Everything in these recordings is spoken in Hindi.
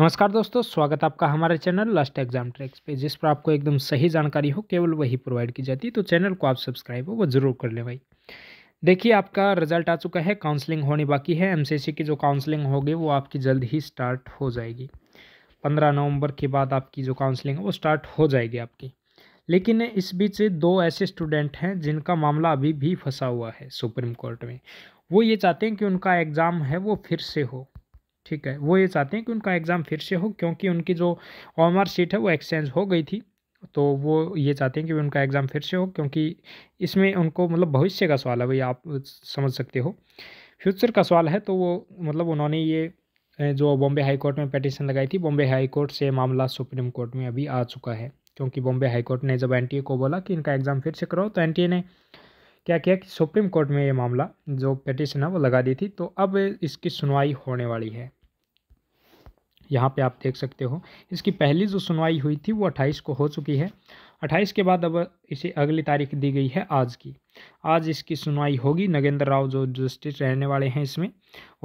नमस्कार दोस्तों स्वागत आपका हमारे चैनल लास्ट एग्जाम ट्रैक्स पे जिस पर आपको एकदम सही जानकारी हो केवल वही प्रोवाइड की जाती है तो चैनल को आप सब्सक्राइब हो वो ज़रूर कर ले भाई देखिए आपका रिजल्ट आ चुका है काउंसलिंग होनी बाकी है एमसीसी की जो काउंसलिंग होगी वो आपकी जल्द ही स्टार्ट हो जाएगी पंद्रह नवम्बर के बाद आपकी जो काउंसलिंग है वो स्टार्ट हो जाएगी आपकी लेकिन इस बीच दो ऐसे स्टूडेंट हैं जिनका मामला अभी भी फंसा हुआ है सुप्रीम कोर्ट में वो ये चाहते हैं कि उनका एग्ज़ाम है वो फिर से हो ठीक है वो ये चाहते हैं कि उनका एग्ज़ाम फिर से हो क्योंकि उनकी जो ऑनर सीट है वो एक्सचेंज हो गई थी तो वो ये चाहते हैं कि उनका एग्ज़ाम फिर से हो क्योंकि इसमें उनको मतलब भविष्य का सवाल है भाई आप समझ सकते हो फ्यूचर का सवाल है तो वो मतलब उन्होंने ये जो बॉम्बे हाई कोर्ट में पटिशन लगाई थी बॉम्बे हाई कोर्ट से मामला सुप्रीम कोर्ट में अभी आ चुका है क्योंकि बॉम्बे हाई कोर्ट ने जब एन को बोला कि इनका एग्ज़ाम फिर से कराओ तो एन ने क्या किया कि सुप्रीम कोर्ट में ये मामला जो पटिशन है वो लगा दी थी तो अब इसकी सुनवाई होने वाली है यहाँ पे आप देख सकते हो इसकी पहली जो सुनवाई हुई थी वो अट्ठाईस को हो चुकी है अट्ठाईस के बाद अब इसे अगली तारीख दी गई है आज की आज इसकी सुनवाई होगी नगेंद्र राव जो जस्टिस रहने वाले हैं इसमें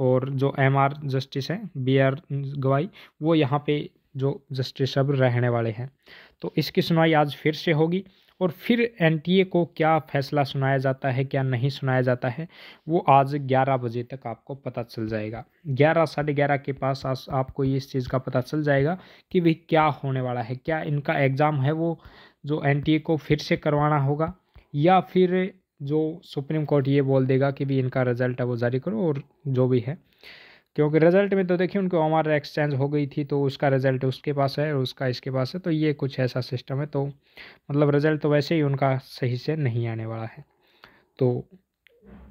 और जो एम आर जस्टिस हैं बी आर गवाई वो यहाँ पे जो जस्टिस अब रहने वाले हैं तो इसकी सुनवाई आज फिर से होगी और फिर एनटीए को क्या फैसला सुनाया जाता है क्या नहीं सुनाया जाता है वो आज ग्यारह बजे तक आपको पता चल जाएगा ग्यारह साढ़े ग्यारह के पास आज आपको ये इस चीज़ का पता चल जाएगा कि भाई क्या होने वाला है क्या इनका एग्ज़ाम है वो जो एनटीए को फिर से करवाना होगा या फिर जो सुप्रीम कोर्ट ये बोल देगा कि भाई इनका रिज़ल्ट है वो जारी करो और जो भी है क्योंकि रिजल्ट में तो देखिए उनको हमार एक्सचेंज हो गई थी तो उसका रिजल्ट उसके पास है और उसका इसके पास है तो ये कुछ ऐसा सिस्टम है तो मतलब रिजल्ट तो वैसे ही उनका सही से नहीं आने वाला है तो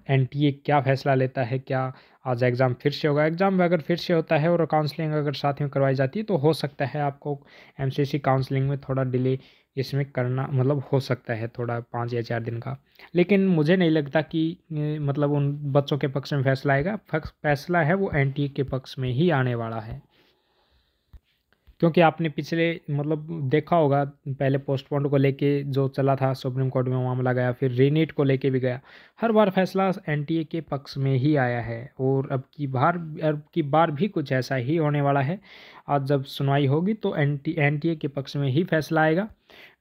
एन क्या फैसला लेता है क्या आज एग्ज़ाम फिर से होगा एग्ज़ाम अगर फिर से होता है और काउंसलिंग अगर साथ में करवाई जाती है तो हो सकता है आपको सी काउंसलिंग में थोड़ा डिले इसमें करना मतलब हो सकता है थोड़ा पाँच या चार दिन का लेकिन मुझे नहीं लगता कि मतलब उन बच्चों के पक्ष में फैसला आएगा फैसला है वो एन के पक्ष में ही आने वाला है क्योंकि आपने पिछले मतलब देखा होगा पहले पोस्टपोन को लेके जो चला था सुप्रीम कोर्ट में मामला गया फिर रीनेट को लेके भी गया हर बार फैसला एनटीए के पक्ष में ही आया है और अब की बार अब की बार भी कुछ ऐसा ही होने वाला है आज जब सुनवाई होगी तो एन टी के पक्ष में ही फैसला आएगा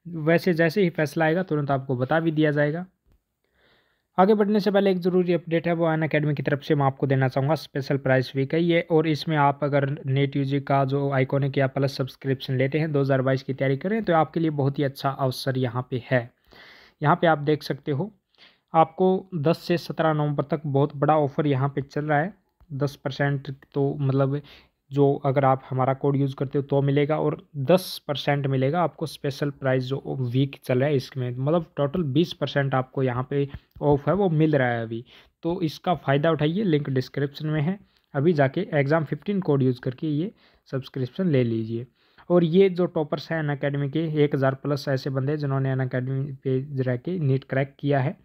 वैसे जैसे ही फैसला आएगा तुरंत आपको बता भी दिया जाएगा आगे बढ़ने से पहले एक ज़रूरी अपडेट है वो अन अकेडमी की तरफ से मैं आपको देना चाहूँगा स्पेशल प्राइस वीक है ये और इसमें आप अगर नेट यूजी का जो आइकॉनिक या प्लस सब्सक्रिप्शन लेते हैं 2022 की तैयारी करें तो आपके लिए बहुत ही अच्छा अवसर यहाँ पे है यहाँ पे आप देख सकते हो आपको दस से सत्रह नवंबर तक बहुत बड़ा ऑफर यहाँ पे चल रहा है दस परसेंट तो मतलब जो अगर आप हमारा कोड यूज़ करते हो तो मिलेगा और 10 परसेंट मिलेगा आपको स्पेशल प्राइस जो वीक चल रहा है इसमें मतलब टोटल 20 परसेंट आपको यहाँ पे ऑफ है वो मिल रहा है अभी तो इसका फ़ायदा उठाइए लिंक डिस्क्रिप्शन में है अभी जाके एग्ज़ाम फिफ्टीन कोड यूज़ करके ये सब्सक्रिप्शन ले लीजिए और ये जो टॉपर्स हैं अन अकेडमी के एक हज़ार प्लस ऐसे बंदे जिन्होंने अन अकेडमी पे रह के नीट क्रैक किया है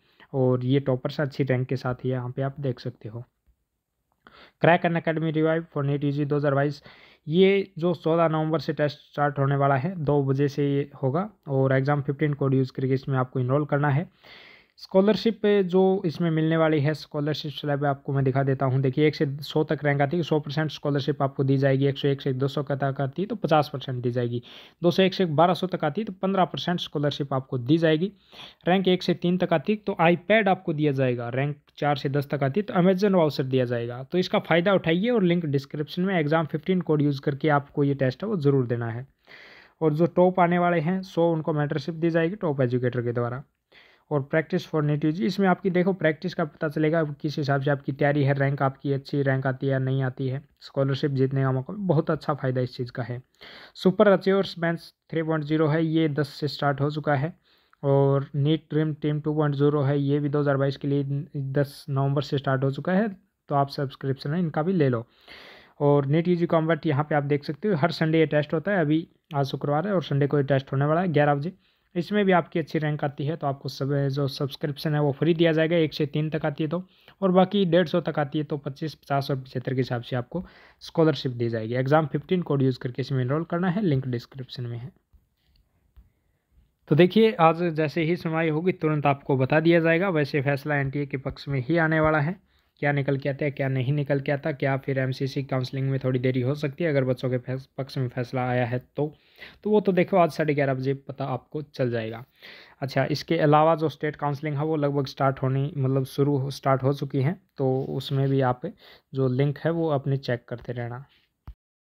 और ये टॉपर्स अच्छी रैंक के साथ ही यहाँ पे आप देख सकते हो crack an academy revive for NEET U दो हज़ार बाईस ये जो सोलह नवंबर से टेस्ट स्टार्ट होने वाला है दो बजे से ये होगा और एग्ज़ाम फिफ्टीन कोड यूज़ करके इसमें आपको इनरोल करना है स्कॉलरशिप जो इसमें मिलने वाली है स्कॉलरशिप स्लैब आपको मैं दिखा देता हूँ देखिए एक से सौ तक रैंक आती है सौ परसेंट स्कॉलरशिप आपको दी जाएगी एक सौ एक से दो सौ तक आती है तो पचास परसेंट दी जाएगी दो सौ एक से बारह सौ तक आती है तो पंद्रह परसेंट स्कॉलरशिप आपको दी जाएगी रैंक एक से तीन तक आती है तो आईपैड आपको दिया जाएगा रैंक चार से दस तक आती है तो अमेजन वाउसर दिया जाएगा तो इसका फ़ायदा उठाइए और लिंक डिस्क्रिप्शन में एग्ज़ाम फिफ्टीन कोड यूज़ करके आपको ये टेस्ट है वो ज़रूर देना है और जो टॉप आने वाले हैं सो उनको मेंटरशिप दी जाएगी टॉप एजुकेटर के द्वारा और प्रैक्टिस फॉर नेटिव जी इसमें आपकी देखो प्रैक्टिस का पता चलेगा किस हिसाब से आपकी तैयारी है रैंक आपकी अच्छी रैंक आती है या नहीं आती है स्कॉलरशिप जीतने का मौका बहुत अच्छा फ़ायदा इस चीज़ का है super achievers bench three point zero है ये दस से स्टार्ट हो चुका है और NEET dream team two point zero है ये भी दो हज़ार बाईस के लिए दस नवंबर से स्टार्ट हो चुका है तो आप सब्सक्रिप्शन है इनका भी ले लो और नेट यूजी कॉम्बर्ट यहाँ पे आप देख सकते हो हर संडे ये टेस्ट होता है अभी आज शुक्रवार है और संडे को ये टेस्ट होने वाला है ग्यारह बजे इसमें भी आपकी अच्छी रैंक आती है तो आपको सब जो सब्सक्रिप्शन है वो फ्री दिया जाएगा एक से तीन तक आती है तो और बाकी डेढ़ सौ तक आती है तो पच्चीस पचास और पचहत्तर के हिसाब से आपको स्कॉलरशिप दी जाएगी एग्जाम फिफ्टीन कोड यूज़ करके इसमें इनरोल करना है लिंक डिस्क्रिप्शन में है तो देखिए आज जैसे ही सुनवाई होगी तुरंत आपको बता दिया जाएगा वैसे फैसला एन के पक्ष में ही आने वाला है क्या निकल के आता है क्या नहीं निकल के आता क्या फिर सी काउंसलिंग में थोड़ी देरी हो सकती है अगर बच्चों के पक्ष में फैसला आया है तो तो वो तो देखो आज साढ़े ग्यारह बजे पता आपको चल जाएगा अच्छा इसके अलावा जो स्टेट काउंसलिंग है वो लगभग स्टार्ट होने मतलब शुरू स्टार्ट हो चुकी हैं तो उसमें भी आप जो लिंक है वो अपने चेक करते रहना